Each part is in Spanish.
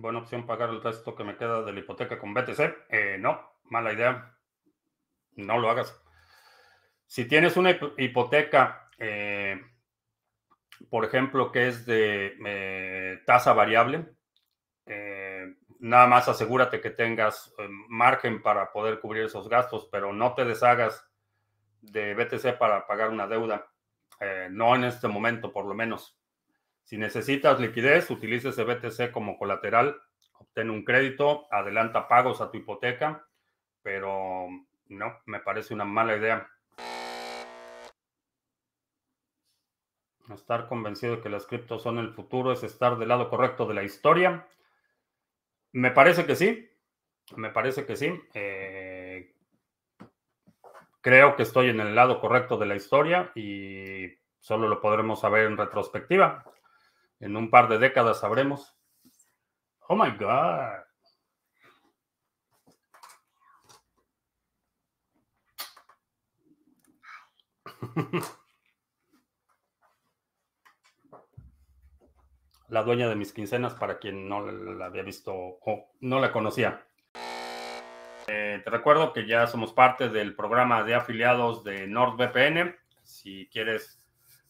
Buena opción pagar el resto que me queda de la hipoteca con BTC. Eh, no, mala idea. No lo hagas. Si tienes una hipoteca, eh, por ejemplo, que es de eh, tasa variable, nada más asegúrate que tengas margen para poder cubrir esos gastos, pero no te deshagas de BTC para pagar una deuda. no en este momento, por lo menos. Si necesitas liquidez, utilice ese BTC como colateral, obtén un crédito, adelanta pagos a tu hipoteca, pero no, me parece una mala idea. Estar convencido de que las criptos son el futuro es estar del lado correcto de la historia. Me parece que sí, me parece que sí. Eh, creo que estoy en el lado correcto de la historia y solo lo podremos saber en retrospectiva. En un par de décadas sabremos. Oh my God. la dueña de mis quincenas, para quien no la había visto o no la conocía. Eh, te recuerdo que ya somos parte del programa de afiliados de NordVPN. Si quieres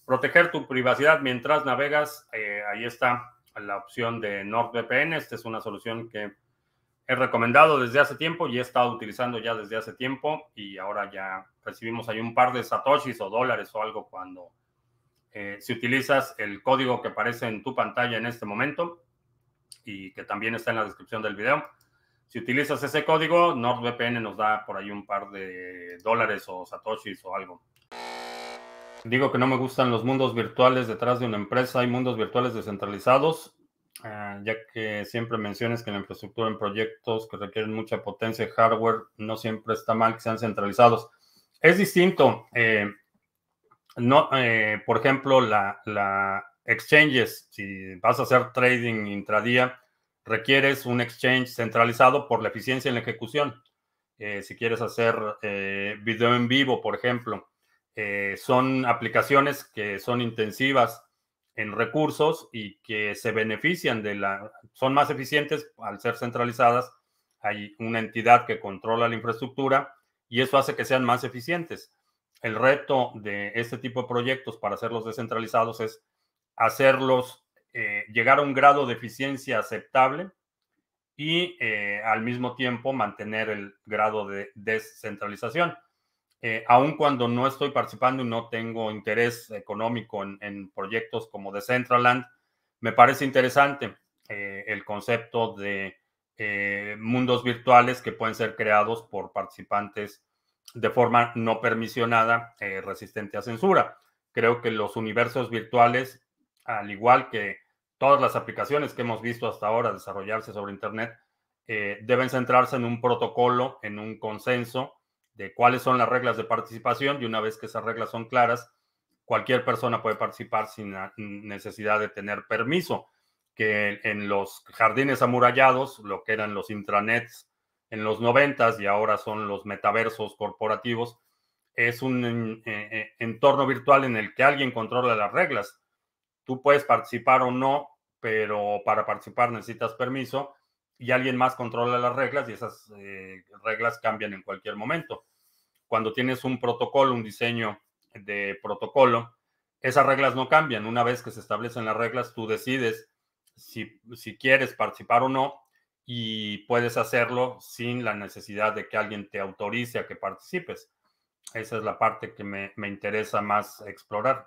proteger tu privacidad mientras navegas ahí está la opción de NordVPN. Esta es una solución que he recomendado desde hace tiempo y he estado utilizando ya desde hace tiempo y ahora ya recibimos ahí un par de satoshis o dólares o algo cuando eh, si utilizas el código que aparece en tu pantalla en este momento y que también está en la descripción del video. Si utilizas ese código, NordVPN nos da por ahí un par de dólares o satoshis o algo. Digo que no me gustan los mundos virtuales detrás de una empresa, hay mundos virtuales descentralizados, ah, ya que siempre menciones que la infraestructura en proyectos que requieren mucha potencia de hardware no siempre está mal que sean centralizados. Es distinto. Eh, no, eh, por ejemplo, la, la, exchanges, si vas a hacer trading intradía, requieres un exchange centralizado por la eficiencia en la ejecución. Eh, si quieres hacer video en vivo, por ejemplo, eh, son aplicaciones que son intensivas en recursos y que se benefician de la, son más eficientes al ser centralizadas. Hay una entidad que controla la infraestructura y eso hace que sean más eficientes. El reto de este tipo de proyectos para hacerlos descentralizados es hacerlos eh, llegar a un grado de eficiencia aceptable y eh, al mismo tiempo mantener el grado de descentralización. Eh, aun cuando no estoy participando y no tengo interés económico en, proyectos como Decentraland, me parece interesante eh, el concepto de eh, mundos virtuales que pueden ser creados por participantes de forma no permisionada, resistente a censura. Creo que los universos virtuales, al igual que todas las aplicaciones que hemos visto hasta ahora desarrollarse sobre Internet, deben centrarse en un protocolo, en un consenso, de cuáles son las reglas de participación y una vez que esas reglas son claras, cualquier persona puede participar sin necesidad de tener permiso, que en los jardines amurallados, lo que eran los intranets en los noventas y ahora son los metaversos corporativos, es un eh, entorno virtual en el que alguien controla las reglas. Tú puedes participar o no, pero para participar necesitas permiso y alguien más controla las reglas y esas eh, reglas cambian en cualquier momento cuando tienes un protocolo, un diseño de protocolo, esas reglas no cambian. Una vez que se establecen las reglas, tú decides si, quieres participar o no y puedes hacerlo sin la necesidad de que alguien te autorice a que participes. Esa es la parte que me, me interesa más explorar.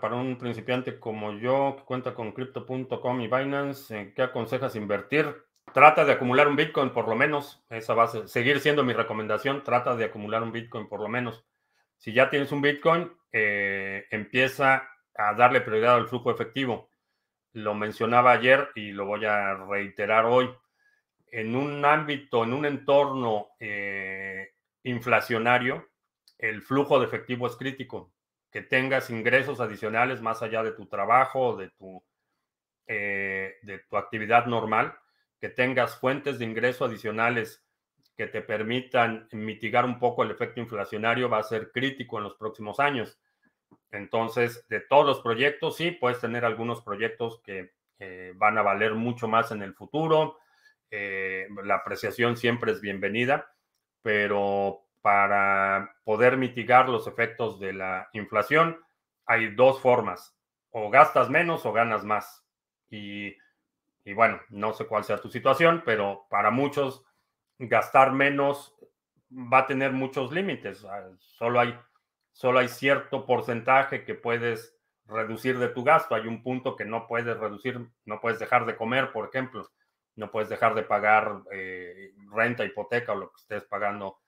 Para un principiante como yo que cuenta con crypto.com y Binance, ¿en qué aconsejas invertir? Trata de acumular un Bitcoin por lo menos. Esa va a seguir siendo mi recomendación. Trata de acumular un Bitcoin por lo menos. Si ya tienes un Bitcoin, eh, empieza a darle prioridad al flujo efectivo. Lo mencionaba ayer y lo voy a reiterar hoy. En un ámbito, en un entorno eh, inflacionario, el flujo de efectivo es crítico. Que tengas ingresos adicionales más allá de tu trabajo, de tu, eh, de tu actividad normal, que tengas fuentes de ingreso adicionales que te permitan mitigar un poco el efecto inflacionario va a ser crítico en los próximos años. Entonces, de todos los proyectos, sí, puedes tener algunos proyectos que eh, van a valer mucho más en el futuro. Eh, la apreciación siempre es bienvenida, pero para poder mitigar los efectos de la inflación hay dos formas, o gastas menos o ganas más. Y y bueno, no sé cuál sea tu situación, pero para muchos gastar menos va a tener muchos límites. Solo hay, solo hay cierto porcentaje que puedes reducir de tu gasto. Hay un punto que no puedes reducir, no puedes dejar de comer, por ejemplo. No puedes dejar de pagar eh, renta, hipoteca o lo que estés pagando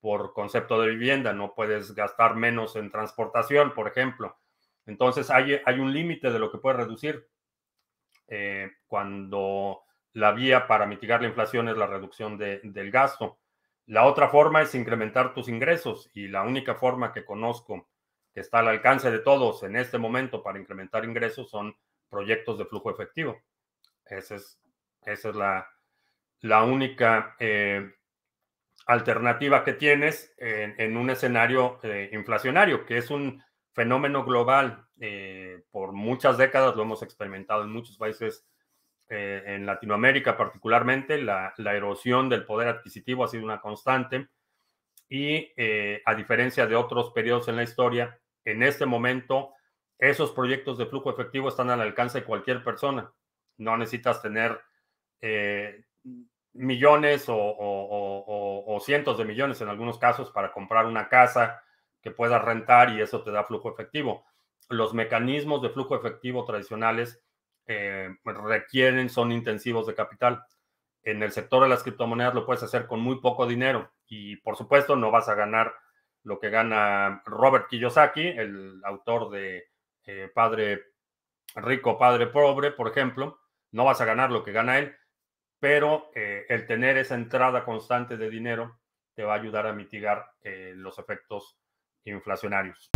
por concepto de vivienda. No puedes gastar menos en transportación, por ejemplo. Entonces hay, hay un límite de lo que puedes reducir. Eh, cuando la vía para mitigar la inflación es la reducción del gasto. La otra forma es incrementar tus ingresos y la única forma que conozco que está al alcance de todos en este momento para incrementar ingresos son proyectos de flujo efectivo. Esa es, la, única eh, alternativa que tienes en, un escenario eh, inflacionario, que es un fenómeno global. Eh, por muchas décadas lo hemos experimentado en muchos países, eh, en Latinoamérica particularmente, la, erosión del poder adquisitivo ha sido una constante y eh, a diferencia de otros periodos en la historia, en este momento esos proyectos de flujo efectivo están al alcance de cualquier persona. No necesitas tener millones o, o cientos de millones en algunos casos para comprar una casa que puedas rentar y eso te da flujo efectivo. Los mecanismos de flujo efectivo tradicionales eh, requieren, son intensivos de capital. En el sector de las criptomonedas lo puedes hacer con muy poco dinero y por supuesto no vas a ganar lo que gana Robert Kiyosaki, el autor de eh, Padre Rico, Padre Pobre, por ejemplo. No vas a ganar lo que gana él, pero eh, el tener esa entrada constante de dinero te va a ayudar a mitigar los efectos inflacionarios.